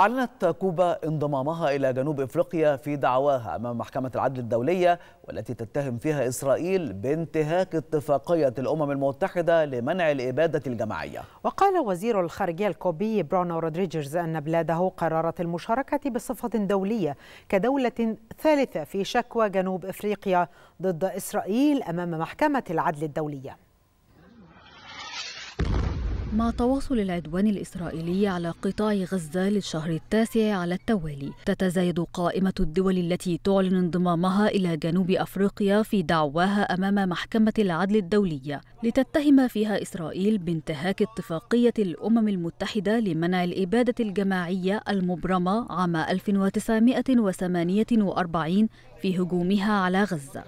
أعلنت كوبا انضمامها إلى جنوب إفريقيا في دعواها أمام محكمة العدل الدولية والتي تتهم فيها إسرائيل بانتهاك اتفاقية الأمم المتحدة لمنع الإبادة الجماعية وقال وزير الخارجية الكوبي برونو رودريجرز أن بلاده قررت المشاركة بصفة دولية كدولة ثالثة في شكوى جنوب إفريقيا ضد إسرائيل أمام محكمة العدل الدولية مع تواصل العدوان الإسرائيلي على قطاع غزة للشهر التاسع على التوالي تتزايد قائمة الدول التي تعلن انضمامها إلى جنوب أفريقيا في دعواها أمام محكمة العدل الدولية لتتهم فيها إسرائيل بانتهاك اتفاقية الأمم المتحدة لمنع الإبادة الجماعية المبرمة عام 1948 في هجومها على غزة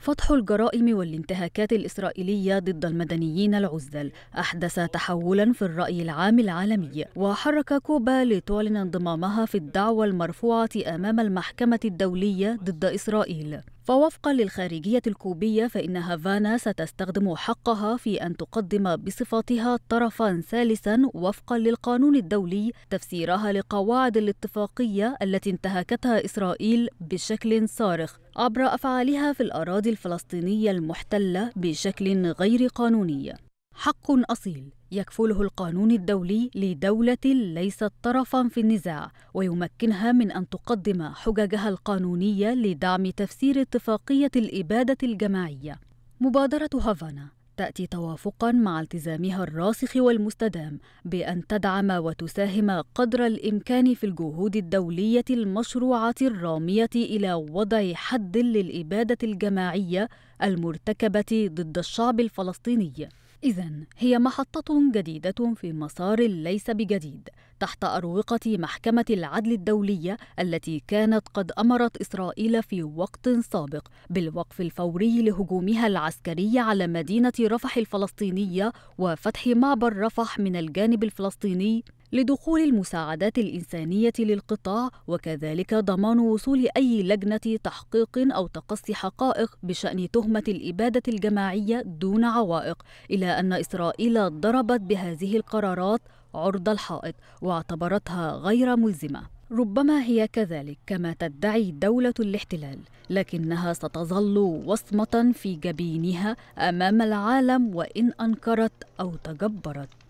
فتح الجرائم والانتهاكات الإسرائيلية ضد المدنيين العزل أحدث تحولا في الرأي العام العالمي وحرك كوبا لتعلن انضمامها في الدعوة المرفوعة أمام المحكمة الدولية ضد إسرائيل فوفقا للخارجية الكوبية فإن هافانا ستستخدم حقها في أن تقدم بصفتها طرفا ثالثا وفقا للقانون الدولي تفسيرها لقواعد الاتفاقية التي انتهكتها إسرائيل بشكل صارخ عبر أفعالها في الأراضي الفلسطينية المحتلة بشكل غير قانوني حق أصيل يكفله القانون الدولي لدولة ليست طرفا في النزاع ويمكنها من أن تقدم حججها القانونية لدعم تفسير اتفاقية الإبادة الجماعية مبادرة هافانا تأتي توافقا مع التزامها الراسخ والمستدام بأن تدعم وتساهم قدر الإمكان في الجهود الدولية المشروعة الرامية إلى وضع حد للإبادة الجماعية المرتكبة ضد الشعب الفلسطيني إذا هي محطة جديدة في مسار ليس بجديد تحت أروقة محكمة العدل الدولية التي كانت قد أمرت إسرائيل في وقت سابق بالوقف الفوري لهجومها العسكري على مدينة رفح الفلسطينية وفتح معبر رفح من الجانب الفلسطيني لدخول المساعدات الإنسانية للقطاع وكذلك ضمان وصول أي لجنة تحقيق أو تقصي حقائق بشأن تهمة الإبادة الجماعية دون عوائق إلى أن إسرائيل ضربت بهذه القرارات عرض الحائط واعتبرتها غير ملزمه ربما هي كذلك كما تدعي دولة الاحتلال، لكنها ستظل وصمة في جبينها أمام العالم وإن أنكرت أو تجبرت.